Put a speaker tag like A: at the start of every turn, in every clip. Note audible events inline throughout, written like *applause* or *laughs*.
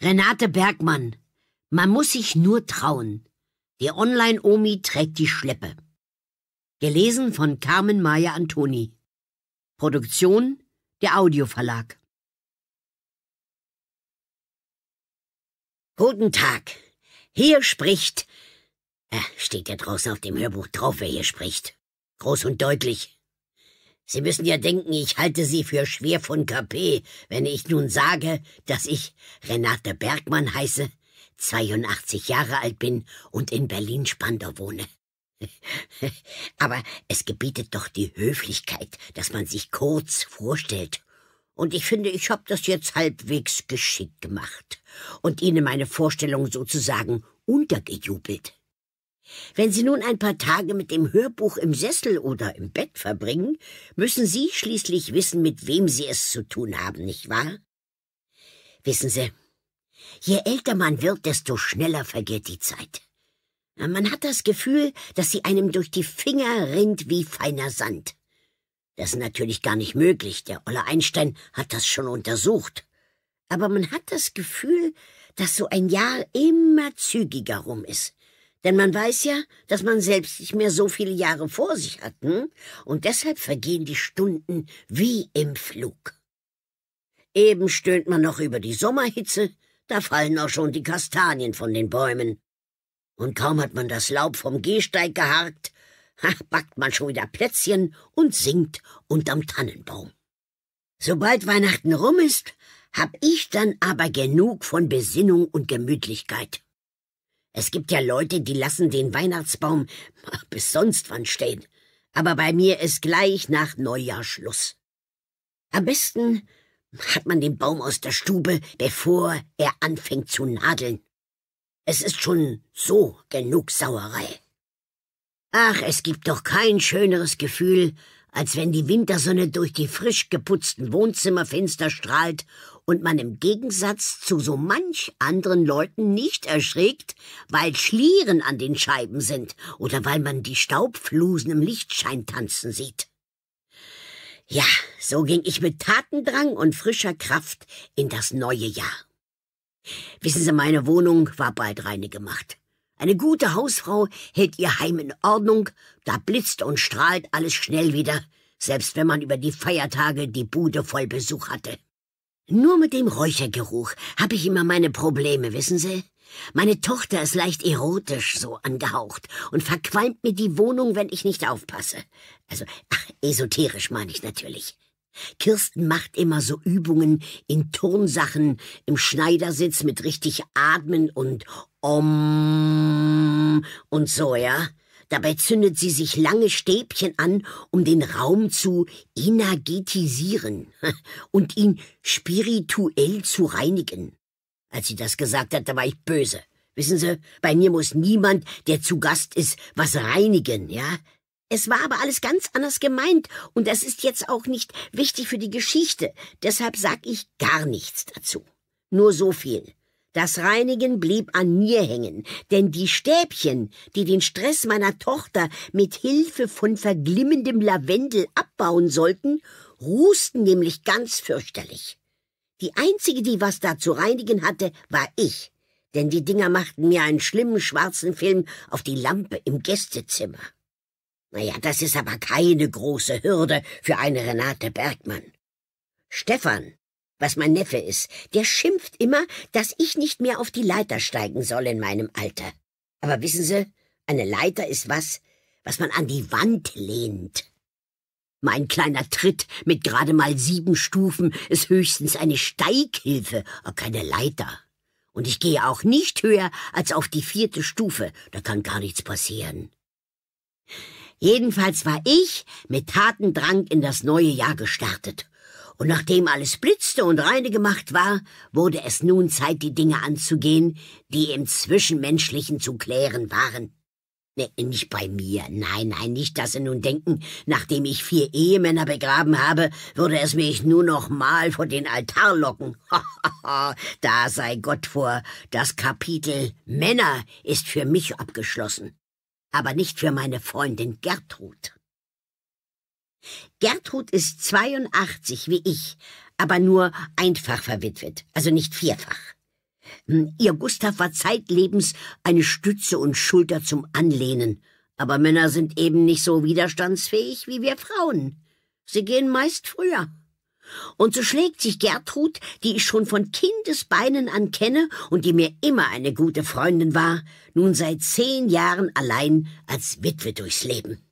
A: Renate Bergmann. Man muss sich nur trauen. Die Online-Omi trägt die Schleppe. Gelesen von Carmen Mayer Antoni. Produktion der Audioverlag. Guten Tag. Hier spricht. Äh, steht ja draußen auf dem Hörbuch drauf, wer hier spricht. Groß und deutlich. Sie müssen ja denken, ich halte Sie für schwer von KP, wenn ich nun sage, dass ich Renate Bergmann heiße, 82 Jahre alt bin und in Berlin-Spandau wohne. *laughs* Aber es gebietet doch die Höflichkeit, dass man sich kurz vorstellt. Und ich finde, ich habe das jetzt halbwegs geschickt gemacht und Ihnen meine Vorstellung sozusagen untergejubelt. Wenn Sie nun ein paar Tage mit dem Hörbuch im Sessel oder im Bett verbringen, müssen Sie schließlich wissen, mit wem Sie es zu tun haben, nicht wahr? Wissen Sie, je älter man wird, desto schneller vergeht die Zeit. Man hat das Gefühl, dass sie einem durch die Finger rinnt wie feiner Sand. Das ist natürlich gar nicht möglich, der Olle Einstein hat das schon untersucht. Aber man hat das Gefühl, dass so ein Jahr immer zügiger rum ist. Denn man weiß ja, dass man selbst nicht mehr so viele Jahre vor sich hat, hm? und deshalb vergehen die Stunden wie im Flug. Eben stöhnt man noch über die Sommerhitze, da fallen auch schon die Kastanien von den Bäumen. Und kaum hat man das Laub vom Gehsteig geharkt, backt man schon wieder Plätzchen und singt unterm Tannenbaum. Sobald Weihnachten rum ist, hab ich dann aber genug von Besinnung und Gemütlichkeit. Es gibt ja Leute, die lassen den Weihnachtsbaum *laughs* bis sonst wann stehen. Aber bei mir ist gleich nach Neujahr Schluss. Am besten hat man den Baum aus der Stube, bevor er anfängt zu nadeln. Es ist schon so genug Sauerei. Ach, es gibt doch kein schöneres Gefühl, als wenn die Wintersonne durch die frisch geputzten Wohnzimmerfenster strahlt und man im Gegensatz zu so manch anderen Leuten nicht erschrickt, weil Schlieren an den Scheiben sind oder weil man die Staubflusen im Lichtschein tanzen sieht. Ja, so ging ich mit Tatendrang und frischer Kraft in das neue Jahr. Wissen Sie, meine Wohnung war bald reine gemacht. Eine gute Hausfrau hält ihr Heim in Ordnung, da blitzt und strahlt alles schnell wieder, selbst wenn man über die Feiertage die Bude voll Besuch hatte. Nur mit dem Räuchergeruch habe ich immer meine Probleme, wissen Sie? Meine Tochter ist leicht erotisch so angehaucht und verqualmt mir die Wohnung, wenn ich nicht aufpasse. Also, ach, esoterisch meine ich natürlich. Kirsten macht immer so Übungen in Turnsachen, im Schneidersitz mit richtig Atmen und Om und so, ja? Dabei zündet sie sich lange Stäbchen an, um den Raum zu energetisieren *laughs* und ihn spirituell zu reinigen. Als sie das gesagt hat, da war ich böse. Wissen Sie, bei mir muss niemand, der zu Gast ist, was reinigen, ja? Es war aber alles ganz anders gemeint und das ist jetzt auch nicht wichtig für die Geschichte. Deshalb sag ich gar nichts dazu. Nur so viel. Das Reinigen blieb an mir hängen, denn die Stäbchen, die den Stress meiner Tochter mit Hilfe von verglimmendem Lavendel abbauen sollten, rusten nämlich ganz fürchterlich. Die einzige, die was da zu reinigen hatte, war ich, denn die Dinger machten mir einen schlimmen schwarzen Film auf die Lampe im Gästezimmer. Naja, das ist aber keine große Hürde für eine Renate Bergmann. Stefan, was mein Neffe ist, der schimpft immer, dass ich nicht mehr auf die Leiter steigen soll in meinem Alter. Aber wissen Sie, eine Leiter ist was, was man an die Wand lehnt. Mein kleiner Tritt mit gerade mal sieben Stufen ist höchstens eine Steighilfe, aber keine Leiter. Und ich gehe auch nicht höher als auf die vierte Stufe, da kann gar nichts passieren. Jedenfalls war ich mit Tatendrang in das neue Jahr gestartet und nachdem alles blitzte und reine gemacht war, wurde es nun Zeit, die Dinge anzugehen, die im Zwischenmenschlichen zu klären waren. Nee, nicht bei mir. Nein, nein, nicht, dass Sie nun denken, nachdem ich vier Ehemänner begraben habe, würde es mich nur noch mal vor den Altar locken. *laughs* da sei Gott vor. Das Kapitel Männer ist für mich abgeschlossen. Aber nicht für meine Freundin Gertrud. Gertrud ist 82 wie ich, aber nur einfach verwitwet, also nicht vierfach. Hm, ihr Gustav war zeitlebens eine Stütze und Schulter zum Anlehnen, aber Männer sind eben nicht so widerstandsfähig wie wir Frauen. Sie gehen meist früher. Und so schlägt sich Gertrud, die ich schon von Kindesbeinen an kenne und die mir immer eine gute Freundin war, nun seit zehn Jahren allein als Witwe durchs Leben.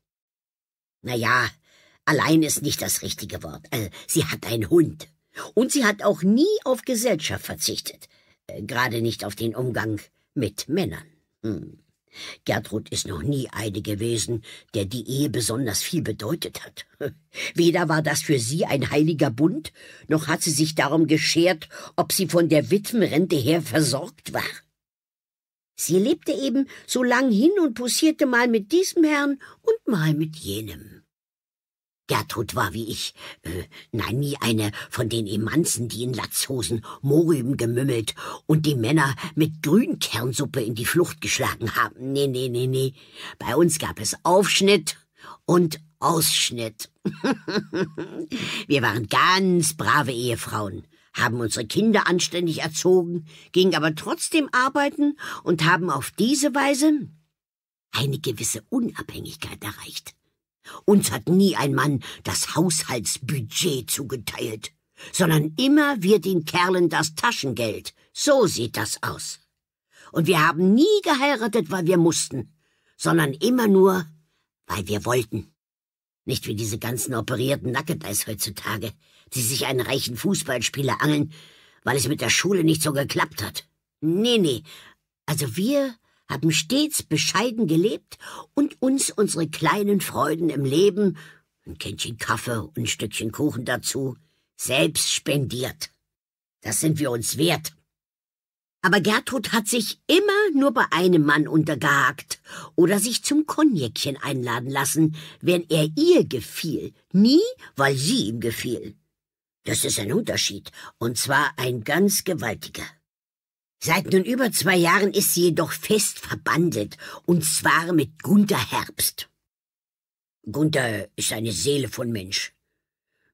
A: Na ja, Allein ist nicht das richtige Wort. Also, sie hat einen Hund. Und sie hat auch nie auf Gesellschaft verzichtet. Äh, Gerade nicht auf den Umgang mit Männern. Hm. Gertrud ist noch nie eine gewesen, der die Ehe besonders viel bedeutet hat. *laughs* Weder war das für sie ein heiliger Bund, noch hat sie sich darum geschert, ob sie von der Witwenrente her versorgt war. Sie lebte eben so lang hin und posierte mal mit diesem Herrn und mal mit jenem. Gertrud war wie ich, äh, nein, nie eine von den Emanzen, die in Latzhosen, Mohrrüben gemümmelt und die Männer mit Grünkernsuppe in die Flucht geschlagen haben. Nee, nee, nee, nee. Bei uns gab es Aufschnitt und Ausschnitt. *laughs* Wir waren ganz brave Ehefrauen haben unsere Kinder anständig erzogen, gingen aber trotzdem arbeiten und haben auf diese Weise eine gewisse Unabhängigkeit erreicht. Uns hat nie ein Mann das Haushaltsbudget zugeteilt, sondern immer wir den Kerlen das Taschengeld. So sieht das aus. Und wir haben nie geheiratet, weil wir mussten, sondern immer nur, weil wir wollten. Nicht wie diese ganzen operierten Nackedeis heutzutage, die sich einen reichen Fußballspieler angeln, weil es mit der Schule nicht so geklappt hat. Nee, nee. Also wir haben stets bescheiden gelebt und uns unsere kleinen Freuden im Leben, ein Kännchen Kaffee und ein Stückchen Kuchen dazu, selbst spendiert. Das sind wir uns wert. Aber Gertrud hat sich immer nur bei einem Mann untergehakt oder sich zum Kognäckchen einladen lassen, wenn er ihr gefiel, nie, weil sie ihm gefiel. Das ist ein Unterschied, und zwar ein ganz gewaltiger. Seit nun über zwei Jahren ist sie jedoch fest verbandelt, und zwar mit Gunther Herbst. Gunther ist eine Seele von Mensch.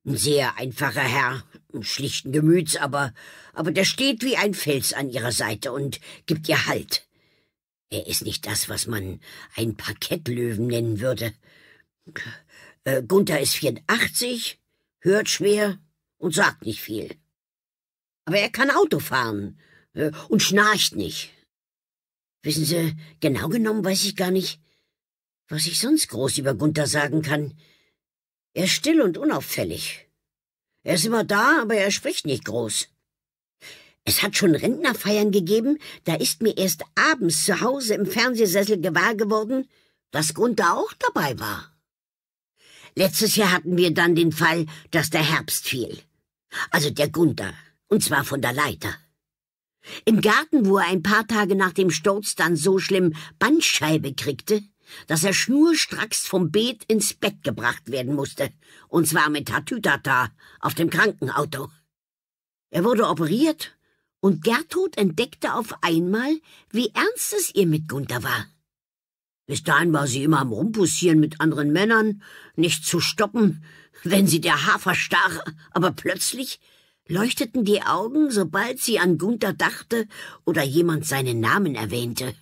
A: Ein sehr einfacher Herr, schlichten Gemüts, aber, aber der steht wie ein Fels an ihrer Seite und gibt ihr Halt. Er ist nicht das, was man einen Parkettlöwen nennen würde. Äh, Gunther ist 84, hört schwer und sagt nicht viel. Aber er kann Auto fahren äh, und schnarcht nicht. Wissen Sie, genau genommen weiß ich gar nicht, was ich sonst groß über Gunther sagen kann. Er ist still und unauffällig. Er ist immer da, aber er spricht nicht groß. Es hat schon Rentnerfeiern gegeben, da ist mir erst abends zu Hause im Fernsehsessel gewahr geworden, dass Gunther auch dabei war. Letztes Jahr hatten wir dann den Fall, dass der Herbst fiel. Also der Gunther, und zwar von der Leiter. Im Garten, wo er ein paar Tage nach dem Sturz dann so schlimm Bandscheibe kriegte, dass er schnurstracks vom Beet ins Bett gebracht werden musste, und zwar mit Tatütata auf dem Krankenauto. Er wurde operiert, und Gertrud entdeckte auf einmal, wie ernst es ihr mit Gunther war. Bis dahin war sie immer am Rumpussieren mit anderen Männern, nicht zu stoppen, wenn sie der Hafer stach, aber plötzlich leuchteten die Augen, sobald sie an Gunther dachte oder jemand seinen Namen erwähnte.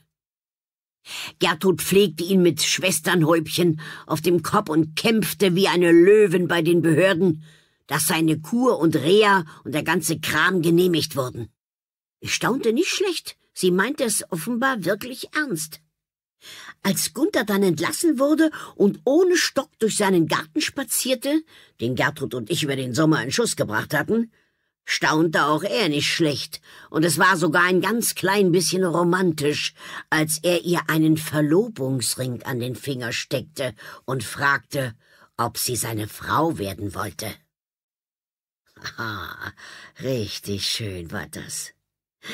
A: Gertrud pflegte ihn mit Schwesternhäubchen auf dem Kopf und kämpfte wie eine Löwin bei den Behörden, dass seine Kur und Reha und der ganze Kram genehmigt wurden. Ich staunte nicht schlecht, sie meinte es offenbar wirklich ernst. Als Gunther dann entlassen wurde und ohne Stock durch seinen Garten spazierte, den Gertrud und ich über den Sommer in Schuss gebracht hatten, staunte auch er nicht schlecht, und es war sogar ein ganz klein bisschen romantisch, als er ihr einen Verlobungsring an den Finger steckte und fragte, ob sie seine Frau werden wollte. Ah, *laughs* richtig schön war das.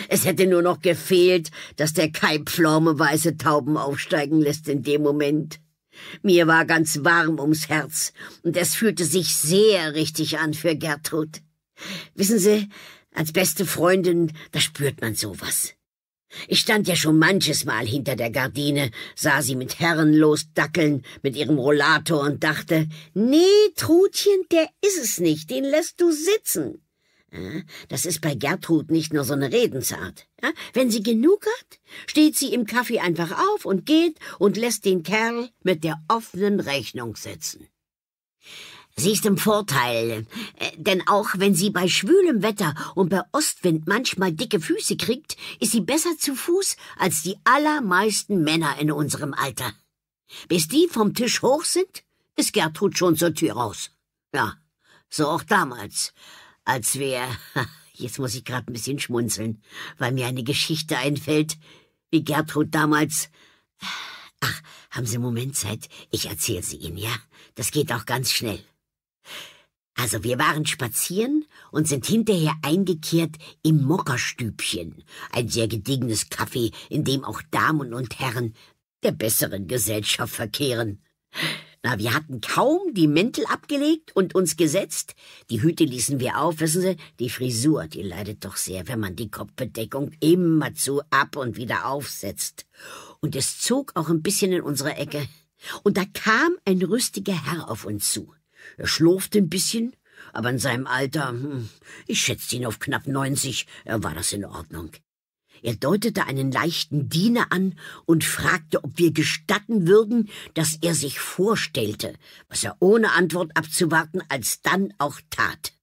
A: Es hätte nur noch gefehlt, dass der Kai Pflaume weiße Tauben aufsteigen lässt in dem Moment. Mir war ganz warm ums Herz, und es fühlte sich sehr richtig an für Gertrud. Wissen Sie, als beste Freundin, da spürt man sowas. Ich stand ja schon manches Mal hinter der Gardine, sah sie mit herrenlos dackeln, mit ihrem Rollator und dachte, nee, Trutchen, der ist es nicht, den lässt du sitzen. Das ist bei Gertrud nicht nur so eine Redensart. Wenn sie genug hat, steht sie im Kaffee einfach auf und geht und lässt den Kerl mit der offenen Rechnung sitzen. Sie ist im Vorteil, äh, denn auch wenn sie bei schwülem Wetter und bei Ostwind manchmal dicke Füße kriegt, ist sie besser zu Fuß als die allermeisten Männer in unserem Alter. Bis die vom Tisch hoch sind, ist Gertrud schon zur Tür raus. Ja, so auch damals, als wir. *laughs* Jetzt muss ich gerade ein bisschen schmunzeln, weil mir eine Geschichte einfällt, wie Gertrud damals. Ach, haben Sie einen Moment Zeit? Ich erzähle sie Ihnen, ja? Das geht auch ganz schnell. Also wir waren spazieren und sind hinterher eingekehrt im Mockerstübchen, ein sehr gediegenes Café, in dem auch Damen und Herren der besseren Gesellschaft verkehren. Na, wir hatten kaum die Mäntel abgelegt und uns gesetzt. Die Hüte ließen wir auf, wissen Sie, die Frisur, die leidet doch sehr, wenn man die Kopfbedeckung immerzu ab und wieder aufsetzt. Und es zog auch ein bisschen in unsere Ecke. Und da kam ein rüstiger Herr auf uns zu. Er schlurfte ein bisschen, aber in seinem Alter, hm, ich schätze ihn auf knapp 90, war das in Ordnung. Er deutete einen leichten Diener an und fragte, ob wir gestatten würden, dass er sich vorstellte, was er ohne Antwort abzuwarten als dann auch tat.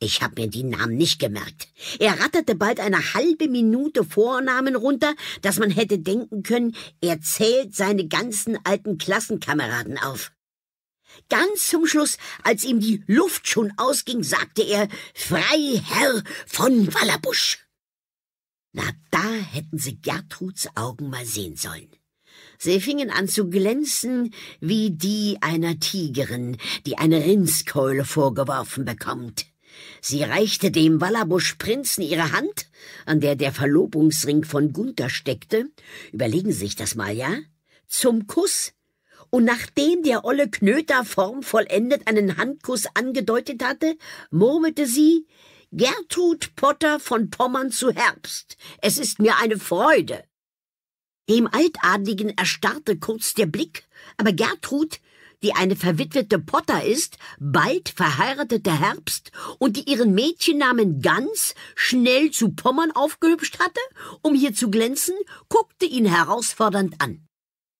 A: Ich hab mir die Namen nicht gemerkt. Er ratterte bald eine halbe Minute Vornamen runter, dass man hätte denken können, er zählt seine ganzen alten Klassenkameraden auf. Ganz zum Schluss, als ihm die Luft schon ausging, sagte er Freiherr von Wallerbusch. Na, da hätten sie Gertruds Augen mal sehen sollen. Sie fingen an zu glänzen wie die einer Tigerin, die eine Rindskeule vorgeworfen bekommt. Sie reichte dem Wallerbusch-Prinzen ihre Hand, an der der Verlobungsring von Gunther steckte, überlegen Sie sich das mal, ja? Zum Kuss und nachdem der olle Knöter vollendet einen Handkuss angedeutet hatte, murmelte sie, Gertrud Potter von Pommern zu Herbst. Es ist mir eine Freude. Dem Altadligen erstarrte kurz der Blick, aber Gertrud, die eine verwitwete Potter ist, bald verheiratete Herbst und die ihren Mädchennamen ganz schnell zu Pommern aufgehübscht hatte, um hier zu glänzen, guckte ihn herausfordernd an.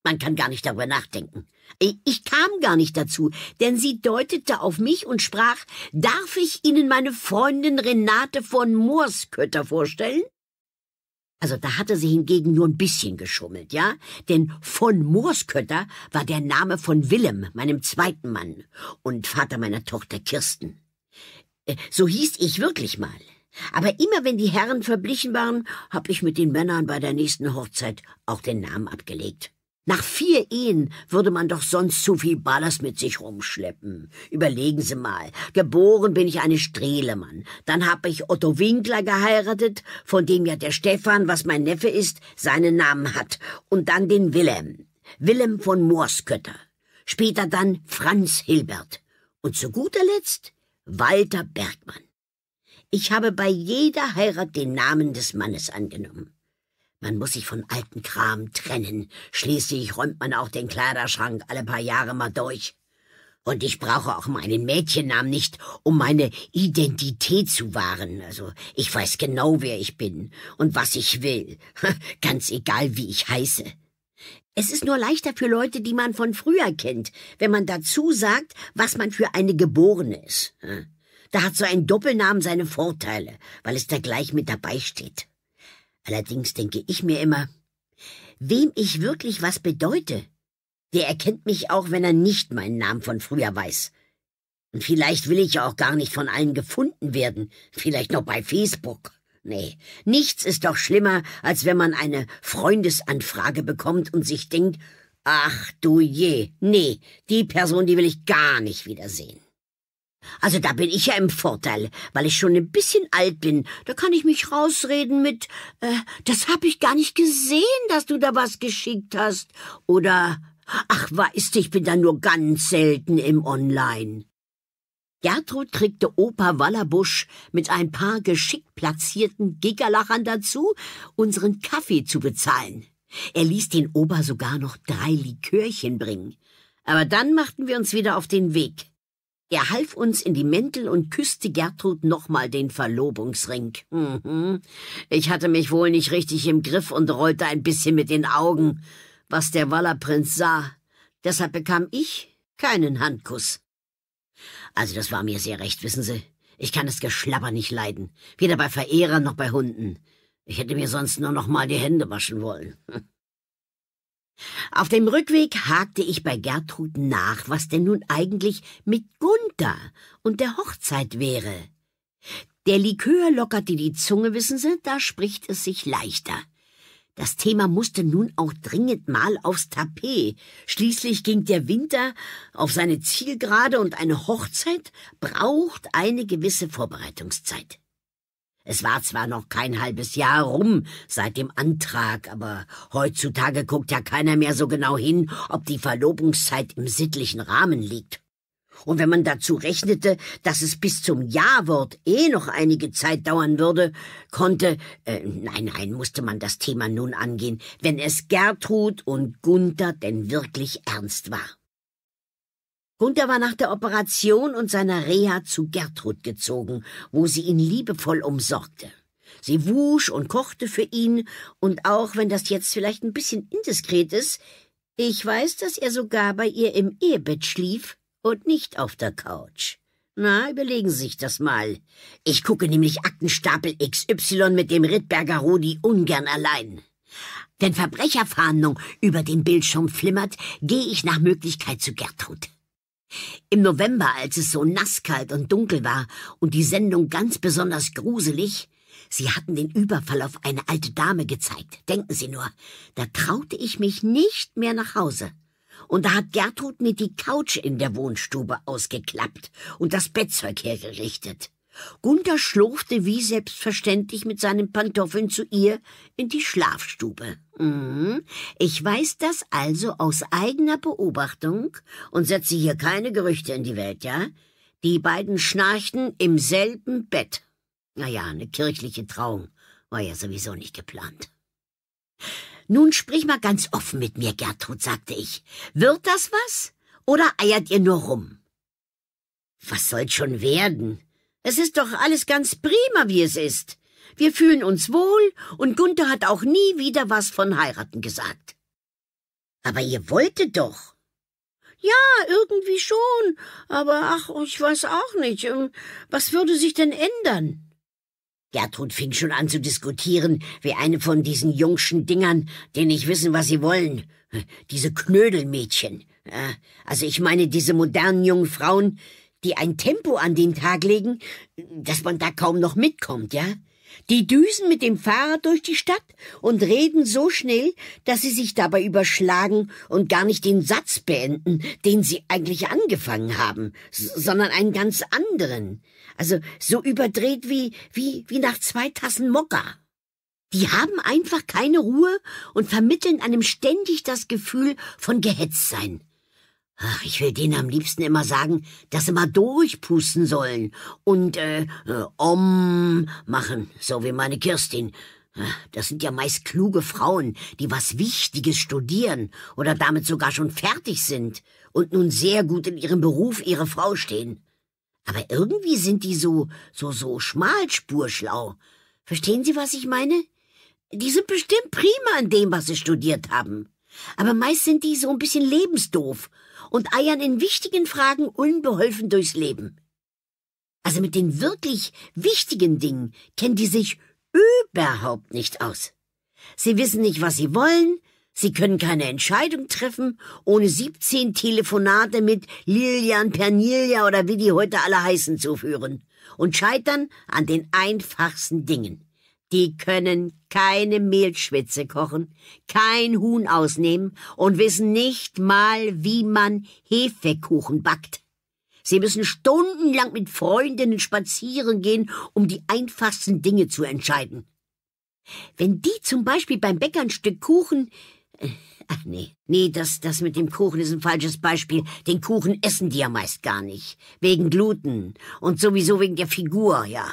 A: Man kann gar nicht darüber nachdenken. Äh, ich kam gar nicht dazu, denn sie deutete auf mich und sprach, darf ich Ihnen meine Freundin Renate von Moorskötter vorstellen? Also da hatte sie hingegen nur ein bisschen geschummelt, ja? Denn von Moorskötter war der Name von Willem, meinem zweiten Mann, und Vater meiner Tochter Kirsten. Äh, so hieß ich wirklich mal. Aber immer wenn die Herren verblichen waren, hab ich mit den Männern bei der nächsten Hochzeit auch den Namen abgelegt. Nach vier Ehen würde man doch sonst zu viel Ballast mit sich rumschleppen. Überlegen Sie mal, geboren bin ich eine Strehlemann. Dann habe ich Otto Winkler geheiratet, von dem ja der Stefan, was mein Neffe ist, seinen Namen hat. Und dann den Willem. Willem von Moorskötter. Später dann Franz Hilbert. Und zu guter Letzt Walter Bergmann. Ich habe bei jeder Heirat den Namen des Mannes angenommen. Man muss sich von alten Kram trennen. Schließlich räumt man auch den Kleiderschrank alle paar Jahre mal durch. Und ich brauche auch meinen Mädchennamen nicht, um meine Identität zu wahren. Also ich weiß genau, wer ich bin und was ich will. *laughs* Ganz egal, wie ich heiße. Es ist nur leichter für Leute, die man von früher kennt, wenn man dazu sagt, was man für eine Geborene ist. Da hat so ein Doppelnamen seine Vorteile, weil es da gleich mit dabei steht. Allerdings denke ich mir immer, wem ich wirklich was bedeute, der erkennt mich auch, wenn er nicht meinen Namen von früher weiß. Und vielleicht will ich ja auch gar nicht von allen gefunden werden, vielleicht noch bei Facebook. Nee, nichts ist doch schlimmer, als wenn man eine Freundesanfrage bekommt und sich denkt, ach du je, nee, die Person, die will ich gar nicht wiedersehen. Also da bin ich ja im Vorteil, weil ich schon ein bisschen alt bin. Da kann ich mich rausreden mit, äh, das hab ich gar nicht gesehen, dass du da was geschickt hast. Oder, ach weißt du, ich bin da nur ganz selten im Online. Gertrud kriegte Opa Wallerbusch mit ein paar geschickt platzierten Gigalachern dazu, unseren Kaffee zu bezahlen. Er ließ den Opa sogar noch drei Likörchen bringen. Aber dann machten wir uns wieder auf den Weg. Er half uns in die Mäntel und küsste Gertrud nochmal den Verlobungsring. Mhm. Ich hatte mich wohl nicht richtig im Griff und rollte ein bisschen mit den Augen, was der Wallerprinz sah. Deshalb bekam ich keinen Handkuss. Also das war mir sehr recht, wissen Sie. Ich kann das Geschlabber nicht leiden, weder bei Verehrern noch bei Hunden. Ich hätte mir sonst nur noch mal die Hände waschen wollen. *laughs* Auf dem Rückweg hakte ich bei Gertrud nach, was denn nun eigentlich mit Gunther und der Hochzeit wäre. Der Likör lockerte die Zunge, wissen Sie, da spricht es sich leichter. Das Thema musste nun auch dringend mal aufs Tapet. Schließlich ging der Winter auf seine Zielgerade und eine Hochzeit braucht eine gewisse Vorbereitungszeit. Es war zwar noch kein halbes Jahr rum seit dem Antrag, aber heutzutage guckt ja keiner mehr so genau hin, ob die Verlobungszeit im sittlichen Rahmen liegt. Und wenn man dazu rechnete, dass es bis zum Jawort eh noch einige Zeit dauern würde, konnte, äh, nein, nein, musste man das Thema nun angehen, wenn es Gertrud und Gunther denn wirklich ernst war. Gunther war nach der Operation und seiner Reha zu Gertrud gezogen, wo sie ihn liebevoll umsorgte. Sie wusch und kochte für ihn, und auch wenn das jetzt vielleicht ein bisschen indiskret ist, ich weiß, dass er sogar bei ihr im Ehebett schlief und nicht auf der Couch. Na, überlegen Sie sich das mal. Ich gucke nämlich Aktenstapel XY mit dem Rittberger Rudi ungern allein. Wenn Verbrecherfahndung über den Bildschirm flimmert, gehe ich nach Möglichkeit zu Gertrud. Im November, als es so nasskalt und dunkel war und die Sendung ganz besonders gruselig, Sie hatten den Überfall auf eine alte Dame gezeigt. Denken Sie nur, da traute ich mich nicht mehr nach Hause. Und da hat Gertrud mir die Couch in der Wohnstube ausgeklappt und das Bettzeug hergerichtet. Gunther schlurfte wie selbstverständlich mit seinen Pantoffeln zu ihr in die Schlafstube. Mhm. Ich weiß das also aus eigener Beobachtung und setze hier keine Gerüchte in die Welt, ja? Die beiden schnarchten im selben Bett. Naja, eine kirchliche Trauung war ja sowieso nicht geplant. Nun sprich mal ganz offen mit mir, Gertrud, sagte ich. Wird das was? Oder eiert ihr nur rum? Was soll's schon werden? Es ist doch alles ganz prima, wie es ist. Wir fühlen uns wohl und Gunther hat auch nie wieder was von heiraten gesagt. Aber ihr wolltet doch. Ja, irgendwie schon. Aber ach, ich weiß auch nicht. Ähm, was würde sich denn ändern? Gertrud fing schon an zu diskutieren, wie eine von diesen jungschen Dingern, die nicht wissen, was sie wollen. Diese Knödelmädchen. Äh, also ich meine diese modernen jungen Frauen, die ein Tempo an den Tag legen, dass man da kaum noch mitkommt, ja? Die düsen mit dem Fahrrad durch die Stadt und reden so schnell, dass sie sich dabei überschlagen und gar nicht den Satz beenden, den sie eigentlich angefangen haben, sondern einen ganz anderen. Also so überdreht wie, wie, wie nach zwei Tassen Mokka. Die haben einfach keine Ruhe und vermitteln einem ständig das Gefühl von gehetzt sein. Ach, ich will denen am liebsten immer sagen, dass sie mal durchpusten sollen und äh, äh Om machen, so wie meine Kirstin. Ah, das sind ja meist kluge Frauen, die was Wichtiges studieren oder damit sogar schon fertig sind und nun sehr gut in ihrem Beruf ihre Frau stehen. Aber irgendwie sind die so, so, so schmalspurschlau. Verstehen Sie, was ich meine? Die sind bestimmt prima in dem, was sie studiert haben. Aber meist sind die so ein bisschen lebensdoof und eiern in wichtigen Fragen unbeholfen durchs Leben. Also mit den wirklich wichtigen Dingen kennen die sich überhaupt nicht aus. Sie wissen nicht, was sie wollen, sie können keine Entscheidung treffen, ohne 17 Telefonate mit Lilian, Pernilia oder wie die heute alle heißen zu führen und scheitern an den einfachsten Dingen. Die können keine Mehlschwitze kochen, kein Huhn ausnehmen und wissen nicht mal, wie man Hefekuchen backt. Sie müssen stundenlang mit Freundinnen spazieren gehen, um die einfachsten Dinge zu entscheiden. Wenn die zum Beispiel beim Bäcker ein Stück Kuchen. Äh, ach nee, nee, das, das mit dem Kuchen ist ein falsches Beispiel. Den Kuchen essen die ja meist gar nicht. Wegen Gluten und sowieso wegen der Figur, ja.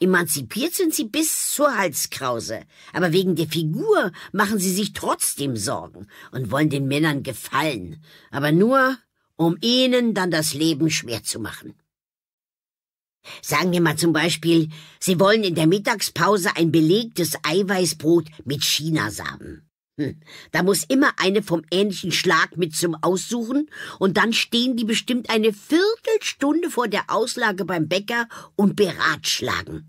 A: Emanzipiert sind sie bis zur Halskrause. Aber wegen der Figur machen sie sich trotzdem Sorgen und wollen den Männern gefallen. Aber nur, um ihnen dann das Leben schwer zu machen. Sagen wir mal zum Beispiel, Sie wollen in der Mittagspause ein belegtes Eiweißbrot mit Chinasamen. Hm. Da muss immer eine vom ähnlichen Schlag mit zum Aussuchen und dann stehen die bestimmt eine Viertelstunde vor der Auslage beim Bäcker und beratschlagen.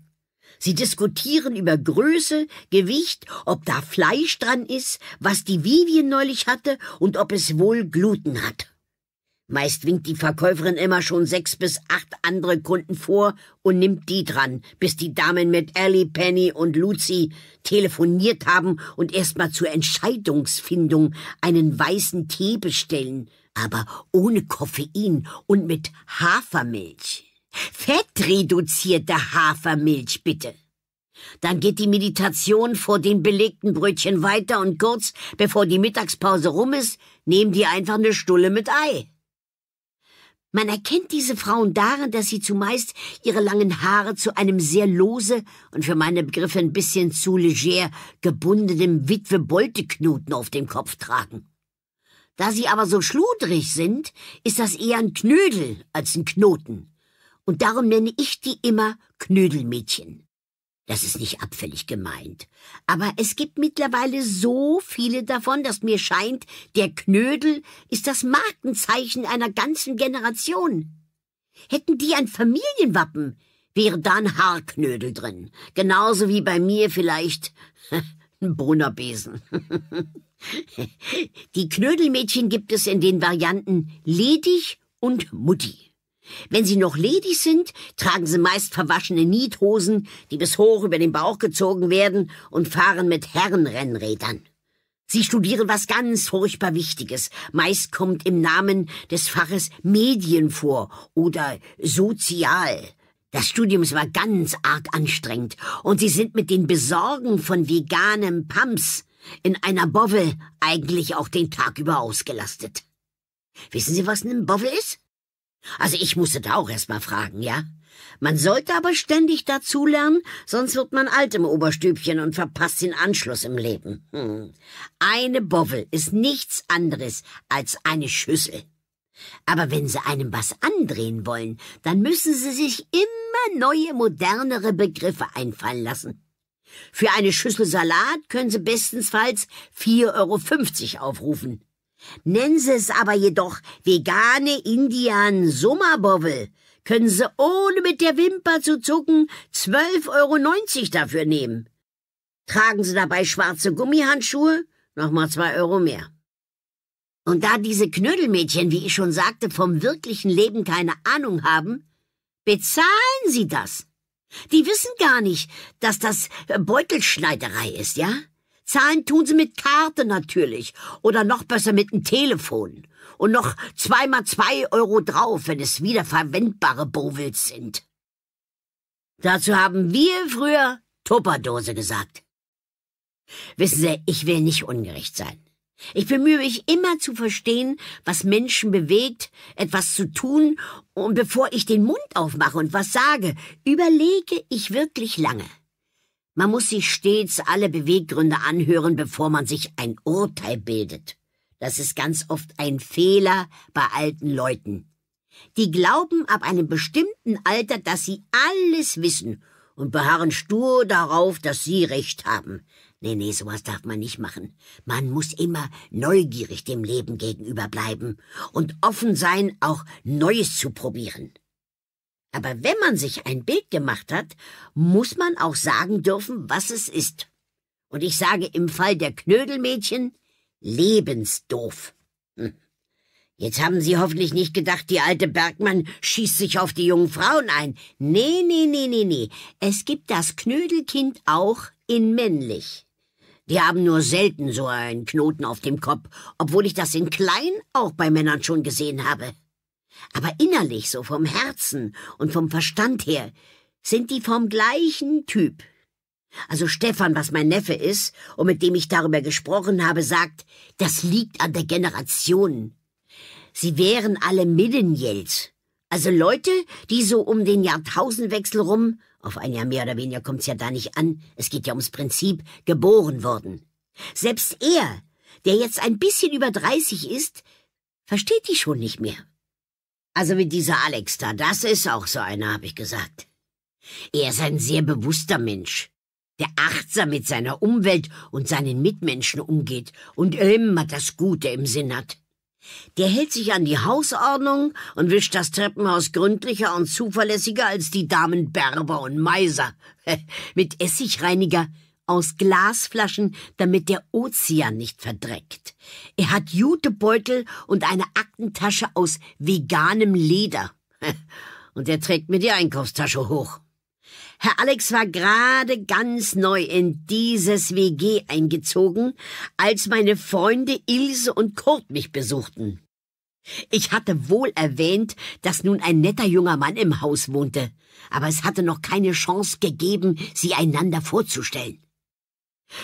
A: Sie diskutieren über Größe, Gewicht, ob da Fleisch dran ist, was die Vivien neulich hatte und ob es wohl Gluten hat. Meist winkt die Verkäuferin immer schon sechs bis acht andere Kunden vor und nimmt die dran, bis die Damen mit Ellie, Penny und Lucy telefoniert haben und erstmal zur Entscheidungsfindung einen weißen Tee bestellen, aber ohne Koffein und mit Hafermilch. Fettreduzierte Hafermilch, bitte. Dann geht die Meditation vor den belegten Brötchen weiter und kurz, bevor die Mittagspause rum ist, nehmen die einfach eine Stulle mit Ei. Man erkennt diese Frauen darin, dass sie zumeist ihre langen Haare zu einem sehr lose und für meine Begriffe ein bisschen zu leger gebundenem Witwe-Bolte-Knoten auf dem Kopf tragen. Da sie aber so schludrig sind, ist das eher ein Knödel als ein Knoten. Und darum nenne ich die immer Knödelmädchen. Das ist nicht abfällig gemeint. Aber es gibt mittlerweile so viele davon, dass mir scheint, der Knödel ist das Markenzeichen einer ganzen Generation. Hätten die ein Familienwappen, wäre da ein Haarknödel drin. Genauso wie bei mir vielleicht *laughs* ein Brunnerbesen. *laughs* Die Knödelmädchen gibt es in den Varianten ledig und Mutti. Wenn sie noch ledig sind, tragen sie meist verwaschene Niethosen, die bis hoch über den Bauch gezogen werden und fahren mit Herrenrennrädern. Sie studieren was ganz furchtbar Wichtiges. Meist kommt im Namen des Faches Medien vor oder Sozial. Das Studium war ganz arg anstrengend und sie sind mit den Besorgen von veganem Pumps in einer Bovel eigentlich auch den Tag über ausgelastet. Wissen Sie, was ein Bovel ist? Also ich musste da auch erst mal fragen, ja? Man sollte aber ständig dazulernen, sonst wird man alt im Oberstübchen und verpasst den Anschluss im Leben. Hm. Eine Boffel ist nichts anderes als eine Schüssel. Aber wenn sie einem was andrehen wollen, dann müssen sie sich immer neue, modernere Begriffe einfallen lassen. Für eine Schüssel Salat können sie bestensfalls 4,50 Euro aufrufen. Nennen sie es aber jedoch vegane Indian Summerbobble, können sie ohne mit der Wimper zu zucken 12,90 Euro dafür nehmen. Tragen sie dabei schwarze Gummihandschuhe, nochmal zwei Euro mehr. Und da diese Knödelmädchen, wie ich schon sagte, vom wirklichen Leben keine Ahnung haben, bezahlen sie das. Die wissen gar nicht, dass das Beutelschneiderei ist, ja? Zahlen tun sie mit Karte natürlich oder noch besser mit dem Telefon. Und noch zweimal zwei Euro drauf, wenn es wieder verwendbare Bowels sind. Dazu haben wir früher Tupperdose gesagt. Wissen Sie, ich will nicht ungerecht sein. Ich bemühe mich immer zu verstehen, was Menschen bewegt, etwas zu tun, und bevor ich den Mund aufmache und was sage, überlege ich wirklich lange. Man muss sich stets alle Beweggründe anhören, bevor man sich ein Urteil bildet. Das ist ganz oft ein Fehler bei alten Leuten. Die glauben ab einem bestimmten Alter, dass sie alles wissen und beharren stur darauf, dass sie recht haben. Nee, nee, sowas darf man nicht machen. Man muss immer neugierig dem Leben gegenüber bleiben und offen sein, auch Neues zu probieren. Aber wenn man sich ein Bild gemacht hat, muss man auch sagen dürfen, was es ist. Und ich sage im Fall der Knödelmädchen lebensdoof. Hm. Jetzt haben Sie hoffentlich nicht gedacht, die alte Bergmann schießt sich auf die jungen Frauen ein. Nee, nee, nee, nee, nee. Es gibt das Knödelkind auch in männlich. Die haben nur selten so einen Knoten auf dem Kopf, obwohl ich das in klein auch bei Männern schon gesehen habe. Aber innerlich, so vom Herzen und vom Verstand her, sind die vom gleichen Typ. Also Stefan, was mein Neffe ist und mit dem ich darüber gesprochen habe, sagt, das liegt an der Generation. Sie wären alle Millennials. Also Leute, die so um den Jahrtausendwechsel rum, auf ein Jahr mehr oder weniger kommt's ja da nicht an, es geht ja ums Prinzip, geboren wurden. Selbst er, der jetzt ein bisschen über 30 ist, versteht die schon nicht mehr. Also mit dieser Alex da, das ist auch so einer, habe ich gesagt. Er ist ein sehr bewusster Mensch, der achtsam mit seiner Umwelt und seinen Mitmenschen umgeht und immer das Gute im Sinn hat. Der hält sich an die Hausordnung und wischt das Treppenhaus gründlicher und zuverlässiger als die Damen Berber und Meiser. *laughs* mit Essigreiniger aus Glasflaschen, damit der Ozean nicht verdreckt. Er hat Jutebeutel und eine Aktentasche aus veganem Leder. *laughs* Und er trägt mir die Einkaufstasche hoch. Herr Alex war gerade ganz neu in dieses WG eingezogen, als meine Freunde Ilse und Kurt mich besuchten. Ich hatte wohl erwähnt, dass nun ein netter junger Mann im Haus wohnte, aber es hatte noch keine Chance gegeben, sie einander vorzustellen.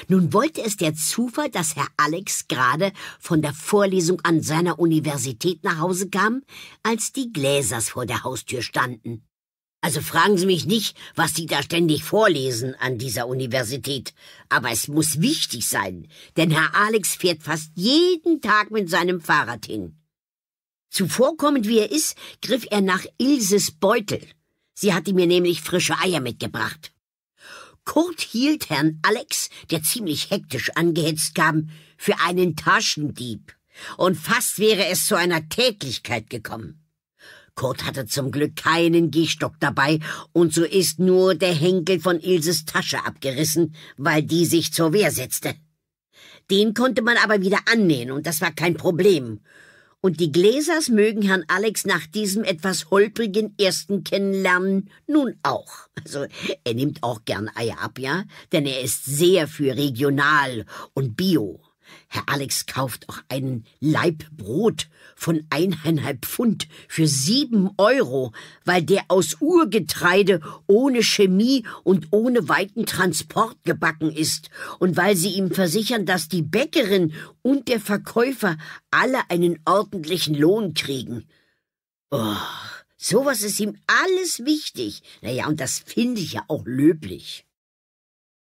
A: Nun wollte es der Zufall, dass Herr Alex gerade von der Vorlesung an seiner Universität nach Hause kam, als die Gläsers vor der Haustür standen. Also fragen Sie mich nicht, was Sie da ständig vorlesen an dieser Universität. Aber es muss wichtig sein, denn Herr Alex fährt fast jeden Tag mit seinem Fahrrad hin. Zuvorkommend wie er ist, griff er nach Ilses Beutel. Sie hatte mir nämlich frische Eier mitgebracht. Kurt hielt Herrn Alex, der ziemlich hektisch angehetzt kam, für einen Taschendieb, und fast wäre es zu einer Tätlichkeit gekommen. Kurt hatte zum Glück keinen Gehstock dabei, und so ist nur der Henkel von Ilses Tasche abgerissen, weil die sich zur Wehr setzte. Den konnte man aber wieder annähen, und das war kein Problem und die Gläsers mögen Herrn Alex nach diesem etwas holprigen ersten Kennenlernen nun auch. Also er nimmt auch gern Eier ab, ja, denn er ist sehr für regional und bio. Herr Alex kauft auch einen Laib Brot von eineinhalb Pfund für sieben Euro, weil der aus Urgetreide ohne Chemie und ohne weiten Transport gebacken ist und weil sie ihm versichern, dass die Bäckerin und der Verkäufer alle einen ordentlichen Lohn kriegen. Oh, sowas ist ihm alles wichtig. Naja, und das finde ich ja auch löblich.